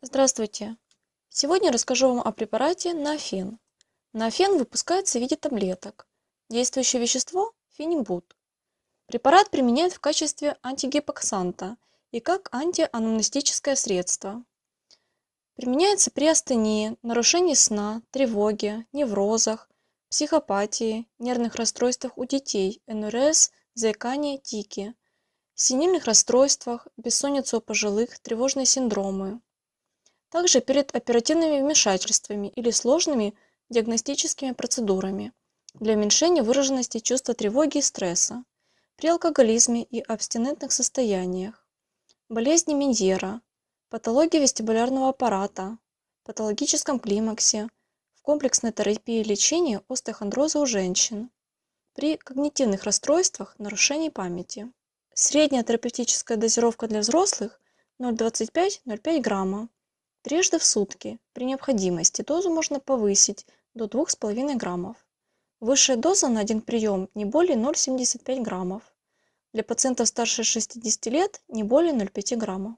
Здравствуйте! Сегодня расскажу вам о препарате Нафен. Нафен выпускается в виде таблеток. Действующее вещество – фенибут. Препарат применяют в качестве антигипоксанта и как антианамнестическое средство. Применяется при астении, нарушении сна, тревоге, неврозах, психопатии, нервных расстройствах у детей, НРС, заикании, тики, синильных расстройствах, бессоннице у пожилых, тревожные синдромы также перед оперативными вмешательствами или сложными диагностическими процедурами для уменьшения выраженности чувства тревоги и стресса, при алкоголизме и абстинентных состояниях, болезни Меньера, патологии вестибулярного аппарата, патологическом климаксе, в комплексной терапии лечения остеохондроза у женщин, при когнитивных расстройствах, нарушений памяти. Средняя терапевтическая дозировка для взрослых 0,25-0,5 грамма Трижды в сутки при необходимости дозу можно повысить до 2,5 граммов. Высшая доза на один прием не более 0,75 граммов. Для пациентов старше 60 лет не более 0,5 грамма.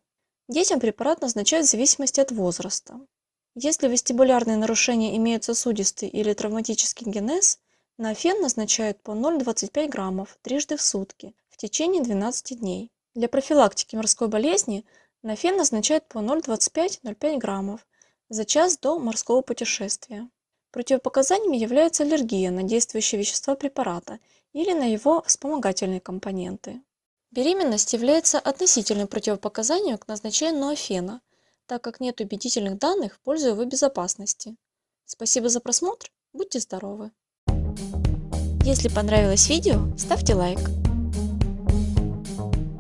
Детям препарат назначают в зависимости от возраста. Если вестибулярные нарушения имеют сосудистый или травматический генез, нафен назначают по 0,25 граммов трижды в сутки в течение 12 дней. Для профилактики морской болезни на фен назначают по 0,25-0,5 граммов за час до морского путешествия. Противопоказаниями является аллергия на действующие вещества препарата или на его вспомогательные компоненты. Беременность является относительным противопоказанием к назначению ноафена, так как нет убедительных данных в пользу его безопасности. Спасибо за просмотр, будьте здоровы! Если понравилось видео, ставьте лайк.